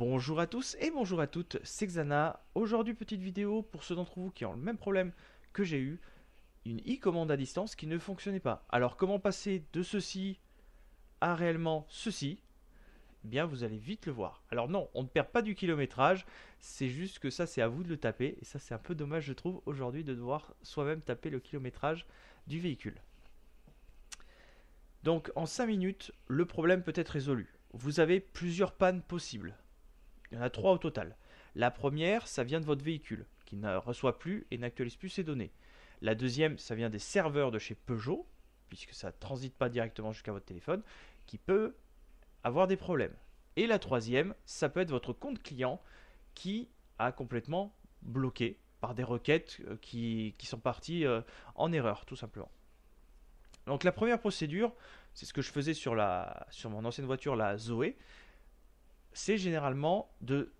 Bonjour à tous et bonjour à toutes, c'est Xana. Aujourd'hui, petite vidéo pour ceux d'entre vous qui ont le même problème que j'ai eu, une e-commande à distance qui ne fonctionnait pas. Alors, comment passer de ceci à réellement ceci eh Bien, vous allez vite le voir. Alors non, on ne perd pas du kilométrage, c'est juste que ça, c'est à vous de le taper. Et ça, c'est un peu dommage, je trouve, aujourd'hui, de devoir soi-même taper le kilométrage du véhicule. Donc, en 5 minutes, le problème peut être résolu. Vous avez plusieurs pannes possibles. Il y en a trois au total. La première, ça vient de votre véhicule, qui ne reçoit plus et n'actualise plus ses données. La deuxième, ça vient des serveurs de chez Peugeot, puisque ça ne transite pas directement jusqu'à votre téléphone, qui peut avoir des problèmes. Et la troisième, ça peut être votre compte client qui a complètement bloqué par des requêtes euh, qui, sont parties euh, en erreur, tout simplement. Donc la première procédure, c'est ce que je faisais sur, la, sur mon ancienne voiture, la Zoé c'est généralement de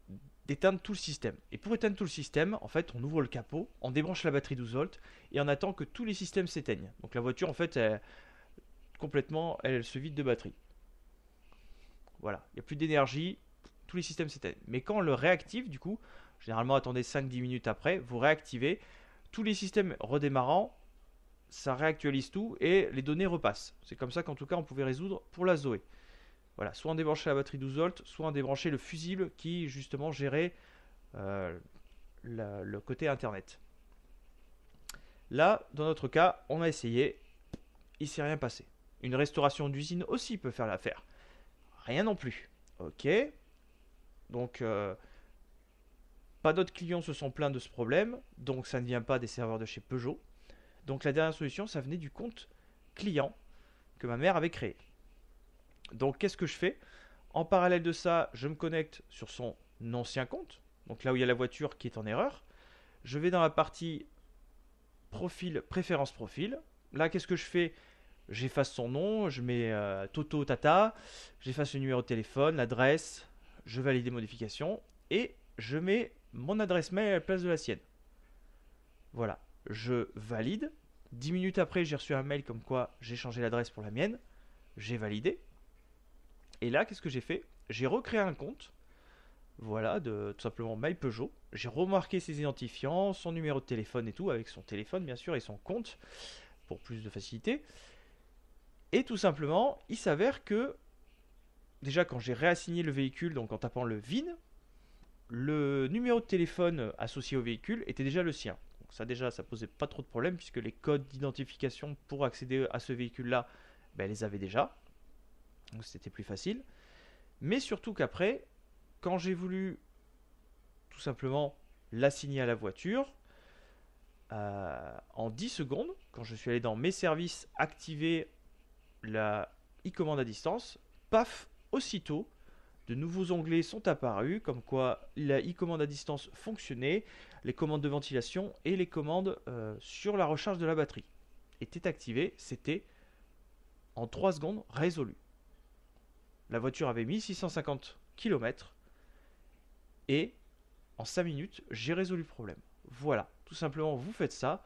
d'éteindre tout le système. Et pour éteindre tout le système, en fait, on ouvre le capot, on débranche la batterie 12 volts et on attend que tous les systèmes s'éteignent. Donc la voiture, en fait, complètement, elle, se vide de batterie. Voilà, il n'y a plus d'énergie, tous les systèmes s'éteignent. Mais quand on le réactive, du coup, généralement attendez 5-10 minutes après, vous réactivez, tous les systèmes redémarrant, ça réactualise tout et les données repassent. C'est comme ça qu'en tout cas on pouvait résoudre pour la Zoé. Voilà, soit on débranchait la batterie 12 volts, soit on débranchait le fusible qui justement gérait euh, le côté internet. Là, dans notre cas, on a essayé, il s'est rien passé. Une restauration d'usine aussi peut faire l'affaire. Rien non plus. Ok. Donc, euh, pas d'autres clients se sont plaints de ce problème, donc ça ne vient pas des serveurs de chez Peugeot. Donc la dernière solution, ça venait du compte client que ma mère avait créé donc qu'est-ce que je fais En parallèle de ça, je me connecte sur son ancien compte, donc là où il y a la voiture qui est en erreur. Je vais dans la partie profil, préférence profil. Là, qu'est-ce que je fais J'efface son nom, je mets euh, Toto Tata, j'efface le numéro de téléphone, l'adresse, je valide les modifications et je mets mon adresse mail à la place de la sienne. Voilà, je valide. Dix minutes après, j'ai reçu un mail comme quoi j'ai changé l'adresse pour la mienne. J'ai validé. Et là, qu'est-ce que j'ai fait J'ai recréé un compte, voilà, de tout simplement My Peugeot. J'ai remarqué ses identifiants, son numéro de téléphone et tout, avec son téléphone bien sûr et son compte, pour plus de facilité. Et tout simplement, il s'avère que, déjà quand j'ai réassigné le véhicule, donc en tapant le VIN, le numéro de téléphone associé au véhicule était déjà le sien. Donc ça déjà, ça posait pas trop de problème puisque les codes d'identification pour accéder à ce véhicule-là, ben, les avait déjà. Donc c'était plus facile. Mais surtout qu'après, quand j'ai voulu tout simplement l'assigner à la voiture, euh, en 10 secondes, quand je suis allé dans mes services activer la e-commande à distance, paf, aussitôt, de nouveaux onglets sont apparus, comme quoi la e-commande à distance fonctionnait, les commandes de ventilation et les commandes euh, sur la recharge de la batterie étaient activées, c'était en 3 secondes résolu. La voiture avait 1650 km et en 5 minutes, j'ai résolu le problème. Voilà, tout simplement, vous faites ça.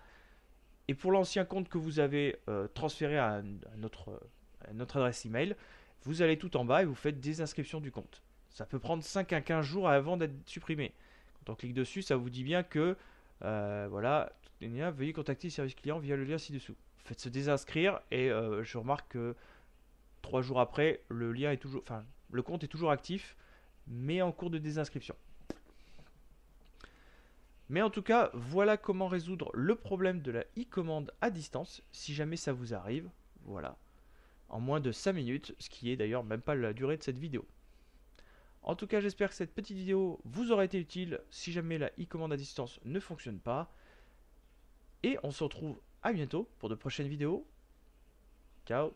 Et pour l'ancien compte que vous avez euh, transféré à, notre, notre, adresse email, vous allez tout en bas et vous faites désinscription du compte. Ça peut prendre 5 à 15 jours avant d'être supprimé. Quand on clique dessus, ça vous dit bien que euh, voilà, veuillez contacter le service client via le lien ci-dessous. Faites se désinscrire et euh, je remarque que Trois jours après, le lien est toujours, enfin, le compte est toujours actif, mais en cours de désinscription. Mais en tout cas, voilà comment résoudre le problème de la e-commande à distance, si jamais ça vous arrive, voilà, en moins de 5 minutes, ce qui est d'ailleurs même pas la durée de cette vidéo. En tout cas, j'espère que cette petite vidéo vous aura été utile, si jamais la e-commande à distance ne fonctionne pas. Et on se retrouve à bientôt pour de prochaines vidéos. Ciao